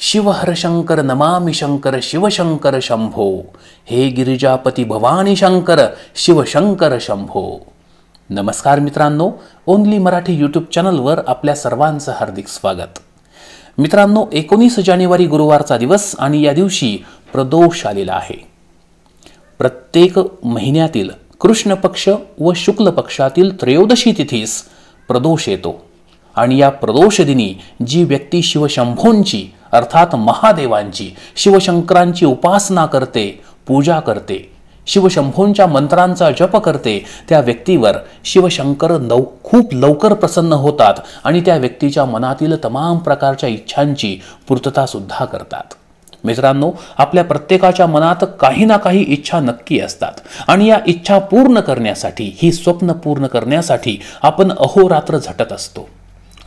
शंकर नमामि शंकर शिवशंकर शंभो हे गिरिजापती भवानी शंकर शिवशंकर शंभो नमस्कार मित्रांनो ओनली मराठी यूट्यूब चॅनलवर आपल्या सर्वांचं हार्दिक स्वागत मित्रांनो एकोणीस जानेवारी गुरुवारचा दिवस आणि या दिवशी प्रदोष आलेला आहे प्रत्येक महिन्यातील कृष्ण पक्ष व शुक्ल पक्षातील त्रयोदशी तिथीस प्रदोष येतो आणि या प्रदोष दिनी जी व्यक्ती शिवशंभोंची अर्थात महादेवांची शिवशंकरांची उपासना करते पूजा करते शिवशंभूंच्या मंत्रांचा जप करते त्या व्यक्तीवर शिवशंकर लव खूप लवकर प्रसन्न होतात आणि त्या व्यक्तीच्या मनातील तमाम प्रकारच्या इच्छांची पूर्ततासुद्धा करतात मित्रांनो आपल्या प्रत्येकाच्या मनात काही ना काही इच्छा नक्की असतात आणि या इच्छा पूर्ण करण्यासाठी ही स्वप्न पूर्ण करण्यासाठी आपण अहोरात्र झटत असतो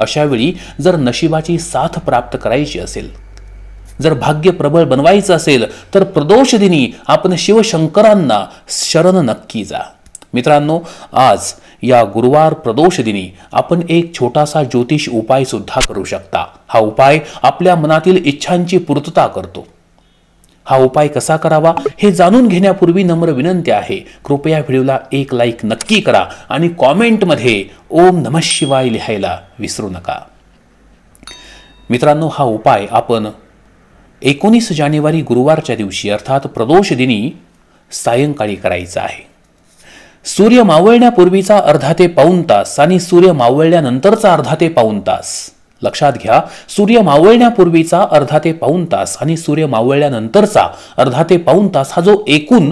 अशावेळी जर नशिबाची साथ प्राप्त करायची असेल जर भाग्य प्रबळ बनवायचं असेल तर प्रदोष प्रदोषदिनी आपण शिवशंकरांना शरण नक्की जा मित्रांनो आज या गुरुवार प्रदोष दिनी आपण एक छोटासा ज्योतिष उपाय सुद्धा करू शकता हा उपाय आपल्या मनातील इच्छांची पूर्तता करतो हा उपाय कसा करावा हे जाणून घेण्यापूर्वी नम्र विनंती आहे कृपया व्हिडिओला एक लाईक नक्की करा आणि कॉमेंटमध्ये ओम नम शिवाय लिहायला विसरू नका मित्रांनो हा उपाय आपण एकोणीस जानेवारी गुरुवारच्या दिवशी अर्थात प्रदोष दिनी सायंकाळी करायचा आहे सूर्य मावळण्यापूर्वीचा अर्धा ते पाऊन तास आणि सूर्य मावळल्यानंतरचा अर्धा ते पाऊण तास लक्षात घ्या सूर्य मावळण्यापूर्वीचा अर्धा ते पाऊन तास आणि सूर्य मावळल्यानंतरचा अर्धा ते पाऊन तास हा जो एकूण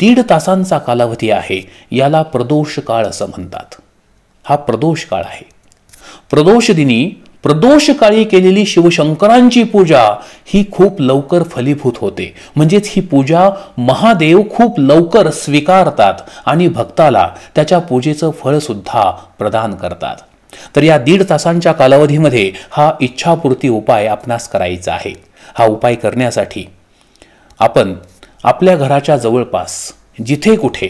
दीड तासांचा कालावधी आहे याला प्रदोष काळ असं म्हणतात हा प्रदोष काळ आहे प्रदोष दिनी काळी केलेली शिवशंकरांची पूजा ही खूप लवकर फलीभूत होते म्हणजेच ही पूजा महादेव खूप लवकर स्वीकारतात आणि भक्ताला त्याच्या पूजेचं फळसुद्धा प्रदान करतात तर या दीड तासांच्या कालावधीमध्ये हा इच्छापूर्ती उपाय आपणास करायचा आहे हा उपाय करण्यासाठी आपण आपल्या घराच्या जवळपास जिथे कुठे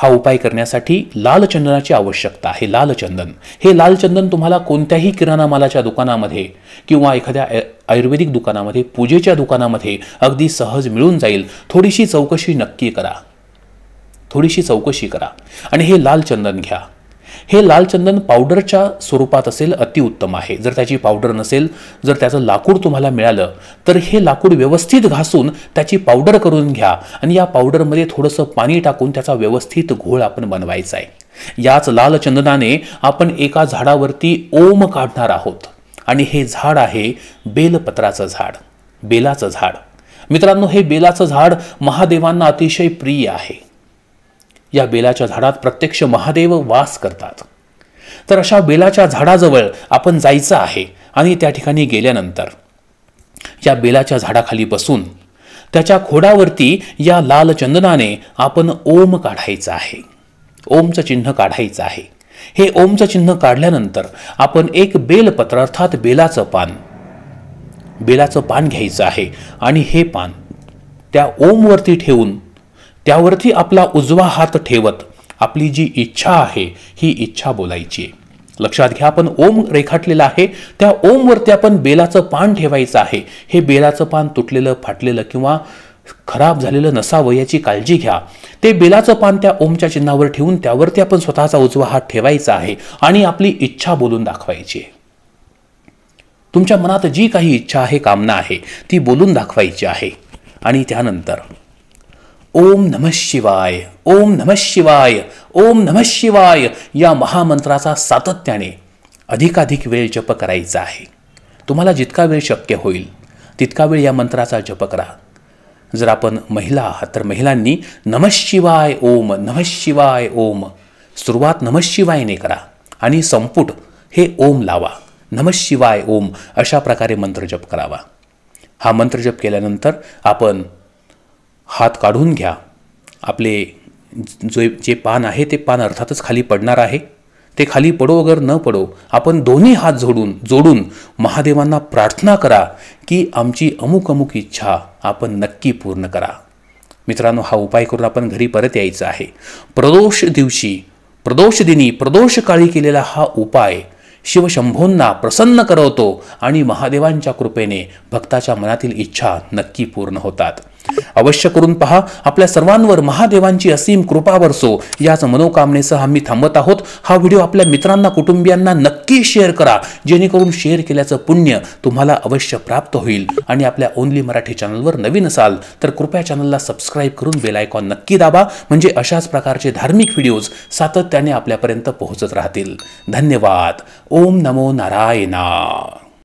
हा उपाय करण्यासाठी लाल चंदनाची आवश्यकता आहे लाल चंदन हे लाल चंदन तुम्हाला कोणत्याही किराणा मालाच्या दुकानामध्ये किंवा एखाद्या आयुर्वेदिक दुकानामध्ये पूजेच्या दुकानामध्ये अगदी सहज मिळून जाईल थोडीशी चौकशी नक्की करा थोडीशी चौकशी करा आणि हे लाल चंदन घ्या हे लाल चंदन पावडरच्या स्वरूपात असेल अतिउत्तम आहे जर त्याची पावडर नसेल जर त्याचं लाकूड तुम्हाला मिळालं तर हे लाकूड व्यवस्थित घासून त्याची पावडर करून घ्या आणि या पावडरमध्ये थोडंसं पाणी टाकून त्याचा व्यवस्थित घोळ आपण बनवायचा आहे याच लाल चंदनाने आपण एका झाडावरती ओम काढणार आहोत आणि हे झाड आहे बेलपत्राचं झाड बेलाचं झाड मित्रांनो हे बेलाचं झाड महादेवांना अतिशय प्रिय आहे या बेलाच्या झाडात प्रत्यक्ष महादेव वास करतात तर अशा बेलाच्या झाडाजवळ आपण जायचं आहे आणि त्या ठिकाणी गेल्यानंतर या बेलाच्या झाडाखाली बसून त्याच्या खोडावरती या लाल चंदनाने आपण ओम काढायचं आहे ओमचं चिन्ह काढायचं आहे हे ओमचं चिन्ह काढल्यानंतर आपण एक बेलपत्र अर्थात बेलाचं पान बेलाचं पान घ्यायचं आहे आणि हे पान त्या ओमवरती ठेवून त्यावरती आपला उजवा हात ठेवत आपली जी इच्छा आहे ही इच्छा बोलायची लक्षात घ्या आपण ओम रेखाटलेला आहे त्या ओमवरती आपण बेलाचं पान ठेवायचं आहे हे बेलाचं पान तुटलेलं फाटलेलं किंवा खराब झालेलं नसावं याची काळजी घ्या ते बेलाचं पान त्या ओमच्या चिन्हावर ठेवून त्यावरती आपण स्वतःचा उजवा हात ठेवायचा आहे आणि आपली इच्छा बोलून दाखवायची तुमच्या मनात जी काही इच्छा आहे कामना आहे ती बोलून दाखवायची आहे आणि त्यानंतर ओम नमः शिवाय ओम नमः शिवाय ओम नमः शिवाय या महामंत्राचा सातत्याने अधिकाधिक वेळ जप करायचा आहे तुम्हाला जितका वेळ शक्य होईल तितका वेळ या मंत्राचा जप करा जर आपण महिला आहात तर महिलांनी शिवाय ओम शिवाय ओम सुरुवात शिवायने करा आणि संपुट हे ओम लावा शिवाय ओम अशा प्रकारे मंत्र जप करावा हा मंत्र जप केल्यानंतर आपण हात काढून घ्या आपले जे जे पान आहे ते पान अर्थातच खाली पडणार आहे ते खाली पडो अगर न पडो आपण दोन्ही हात जोडून जोडून महादेवांना प्रार्थना करा की आमची अमुक अमुक इच्छा आपण नक्की पूर्ण करा मित्रांनो हा उपाय करून आपण घरी परत यायचं आहे प्रदोष दिवशी प्रदोष दिनी प्रदोष काळी केलेला हा उपाय शिवशंभोंना प्रसन्न करवतो आणि महादेवांच्या कृपेने भक्ताच्या मनातील इच्छा नक्की पूर्ण होतात अवश्य करून पहा आपल्या सर्वांवर महादेवांची असीम कृपा वरसो याच मनोकामनेसह आम्ही थांबत आहोत हा व्हिडिओ आपल्या मित्रांना कुटुंबियांना नक्की शेअर करा जेणेकरून शेअर केल्याचं पुण्य तुम्हाला अवश्य प्राप्त होईल आणि आपल्या ओनली मराठी चॅनलवर नवीन असाल तर कृपया चॅनलला सबस्क्राईब करून आयकॉन नक्की दाबा म्हणजे अशाच प्रकारचे धार्मिक व्हिडिओज सातत्याने आपल्यापर्यंत पोहोचत राहतील धन्यवाद ओम नमो नारायणा